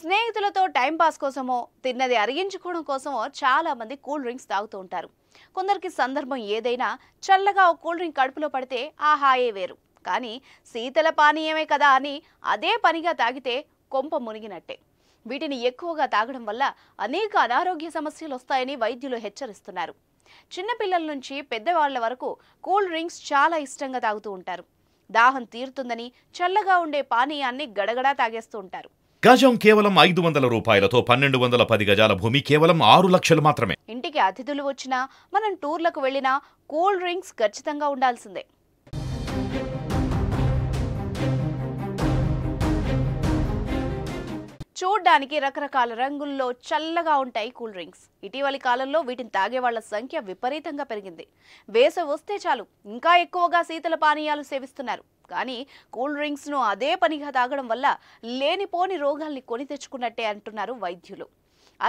స్నేహితులతో టైంపాస్ కోసమో తిన్నది అరిగించుకోవడం కోసమో చాలామంది కూల్ డ్రింక్స్ తాగుతూ ఉంటారు కొందరికి సందర్భం ఏదైనా చల్లగా ఒక కూల్ డ్రింక్ కడుపులో పడితే ఆ హాయే వేరు కానీ శీతల పానీయమే కదా అని అదే పనిగా తాగితే కొంప మునిగినట్టే వీటిని ఎక్కువగా తాగడం వల్ల అనేక అనారోగ్య సమస్యలు వస్తాయని వైద్యులు హెచ్చరిస్తున్నారు చిన్నపిల్లల నుంచి పెద్దవాళ్ల వరకు కూల్ డ్రింక్స్ చాలా ఇష్టంగా తాగుతూ ఉంటారు దాహం తీరుతుందని చల్లగా ఉండే పానీయాన్ని గడగడా తాగేస్తూ ఉంటారు గజం కేవలం ఐదు వందల రూపాయలతో పన్నెండు వందల పది గజాల భూమి కేవలం ఆరు లక్షలు మాత్రమే ఇంటికి అతిథులు వచ్చినా మనం టూర్లకు వెళ్ళినా కూల్ డ్రింక్స్ ఖచ్చితంగా ఉండాల్సిందే చూడ్డానికి రకరకాల రంగుల్లో చల్లగా ఉంటాయి కూల్ డ్రింక్స్ ఇటీవలి కాలంలో వీటిని తాగే వాళ్ల సంఖ్య విపరీతంగా పెరిగింది వేసవి వస్తే చాలు ఇంకా ఎక్కువగా శీతల పానీయాలు సేవిస్తున్నారు కానీ కూల్ డ్రింక్స్ను అదే పనిగా తాగడం వల్ల లేనిపోని రోగాల్ని కొని తెచ్చుకున్నట్టే అంటున్నారు వైద్యులు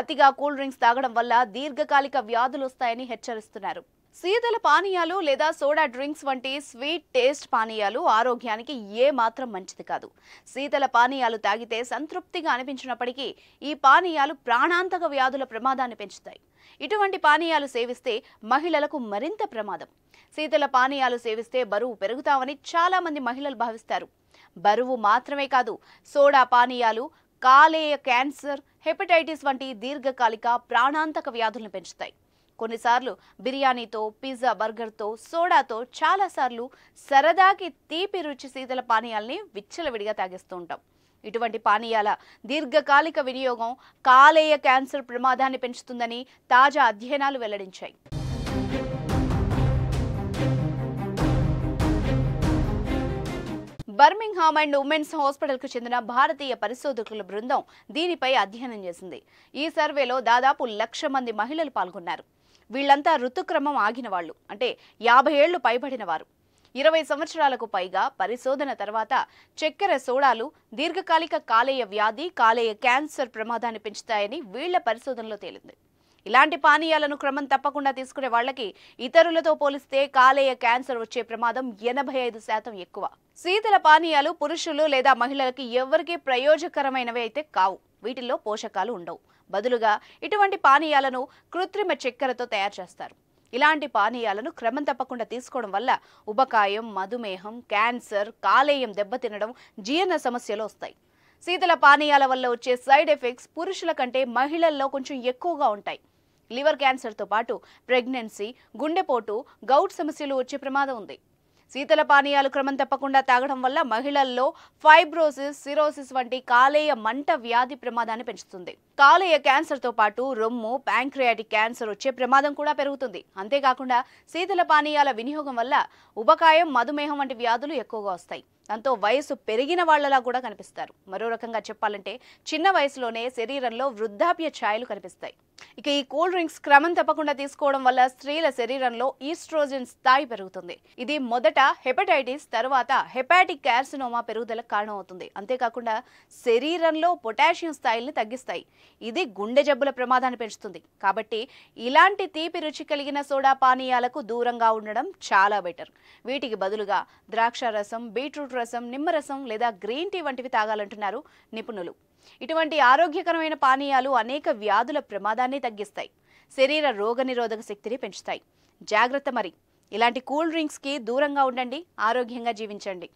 అతిగా కూల్ డ్రింక్స్ తాగడం వల్ల దీర్ఘకాలిక వ్యాధులు వస్తాయని హెచ్చరిస్తున్నారు శీతల పానీయాలు లేదా సోడా డ్రింక్స్ వంటి స్వీట్ టేస్ట్ పానీయాలు ఆరోగ్యానికి ఏ మాత్రం మంచిది కాదు శీతల పానీయాలు తాగితే సంతృప్తిగా అనిపించినప్పటికీ ఈ పానీయాలు ప్రాణాంతక వ్యాధుల ప్రమాదాన్ని పెంచుతాయి ఇటువంటి పానీయాలు సేవిస్తే మహిళలకు మరింత ప్రమాదం శీతల పానీయాలు సేవిస్తే బరువు పెరుగుతామని చాలామంది మహిళలు భావిస్తారు బరువు మాత్రమే కాదు సోడా పానీయాలు కాలేయ క్యాన్సర్ హెపటైటిస్ వంటి దీర్ఘకాలిక ప్రాణాంతక వ్యాధులను పెంచుతాయి కొన్నిసార్లు బిర్యానీతో పిజ్జా బర్గర్తో సోడాతో చాలాసార్లు సరదాకి తీపి రుచి శీతల పానీయాల్ని విచ్చలవిడిగా తాగిస్తూ ఉంటాం ఇటువంటి పానీయాల దీర్ఘకాలిక వినియోగం కాలేయ క్యాన్సర్ ప్రమాదాన్ని పెంచుతుందని తాజా అధ్యయనాలు వెల్లడించాయి బర్మింగ్హామ్ అండ్ ఉమెన్స్ హాస్పిటల్కు చెందిన భారతీయ పరిశోధకుల బృందం దీనిపై అధ్యయనం చేసింది ఈ సర్వేలో దాదాపు లక్ష మంది మహిళలు పాల్గొన్నారు వీళ్లంతా ఋతుక్రమం ఆగిన వాళ్ళు అంటే యాభై ఏళ్లు పైబడిన వారు ఇరవై సంవత్సరాలకు పైగా పరిశోధన తర్వాత చక్కెర సోడాలు దీర్ఘకాలిక కాలేయ వ్యాధి కాలేయ క్యాన్సర్ ప్రమాదాన్ని పెంచుతాయని వీళ్ల పరిశోధనలో తేలింది ఇలాంటి పానీయాలను క్రమం తప్పకుండా తీసుకునే వాళ్ళకి ఇతరులతో పోలిస్తే కాలేయ క్యాన్సర్ వచ్చే ప్రమాదం ఎనభై ఐదు శాతం ఎక్కువ శీతల పానీయాలు పురుషులు లేదా మహిళలకి ఎవరికీ ప్రయోజకరమైనవి అయితే కావు వీటిల్లో పోషకాలు ఉండవు బదులుగా ఇటువంటి పానీయాలను కృత్రిమ చక్కెరతో తయారు చేస్తారు ఇలాంటి పానీయాలను క్రమం తప్పకుండా తీసుకోవడం వల్ల ఉబకాయం మధుమేహం క్యాన్సర్ కాలేయం దెబ్బతినడం జీర్ణ సమస్యలు వస్తాయి శీతల పానీయాల వల్ల వచ్చే సైడ్ ఎఫెక్ట్స్ పురుషుల కంటే మహిళల్లో కొంచెం ఎక్కువగా ఉంటాయి లివర్ క్యాన్సర్తో పాటు ప్రెగ్నెన్సీ గుండెపోటు గౌట్ సమస్యలు వచ్చే ప్రమాదం ఉంది శీతల పానీయాలు క్రమం తప్పకుండా తాగడం వల్ల మహిళల్లో ఫైబ్రోసిస్ సిరోసిస్ వంటి కాలేయ మంట వ్యాధి ప్రమాదాన్ని పెంచుతుంది కాలేయ క్యాన్సర్తో పాటు రొమ్ము ప్యాంక్రియాటిక్ క్యాన్సర్ వచ్చే ప్రమాదం కూడా పెరుగుతుంది అంతేకాకుండా శీతల పానీయాల వినియోగం వల్ల ఉబకాయం మధుమేహం వంటి వ్యాధులు ఎక్కువగా వస్తాయి దాంతో వయసు పెరిగిన వాళ్లలా కూడా కనిపిస్తారు మరో రకంగా చెప్పాలంటే చిన్న వయసులోనే శరీరంలో వృద్ధాప్య ఛాయలు కనిపిస్తాయి ఇక ఈ కూల్ డ్రింక్స్ క్రమం తప్పకుండా తీసుకోవడం వల్ల స్త్రీల శరీరంలో ఈస్ట్రోజన్ స్థాయి పెరుగుతుంది ఇది మొదట హెపటైటిస్ తర్వాత హెపాటిక్ క్యాల్సినోమా పెరుగుదలకు కారణమవుతుంది అంతేకాకుండా శరీరంలో పొటాషియం స్థాయిల్ని తగ్గిస్తాయి ఇది గుండె జబ్బుల ప్రమాదాన్ని పెంచుతుంది కాబట్టి ఇలాంటి తీపి రుచి కలిగిన సోడా పానీయాలకు దూరంగా ఉండడం చాలా బెటర్ వీటికి బదులుగా ద్రాక్ష రసం బీట్రూట్ రసం నిమ్మరసం లేదా గ్రీన్ టీ వంటివి తాగాలంటున్నారు నిపుణులు ఇటువంటి ఆరోగ్యకరమైన పానీయాలు అనేక వ్యాధుల ప్రమాదాన్ని తగ్గిస్తాయి శరీర రోగనిరోధక శక్తిని పెంచుతాయి జాగ్రత్త మరి ఇలాంటి కూల్ డ్రింక్స్కి దూరంగా ఉండండి ఆరోగ్యంగా జీవించండి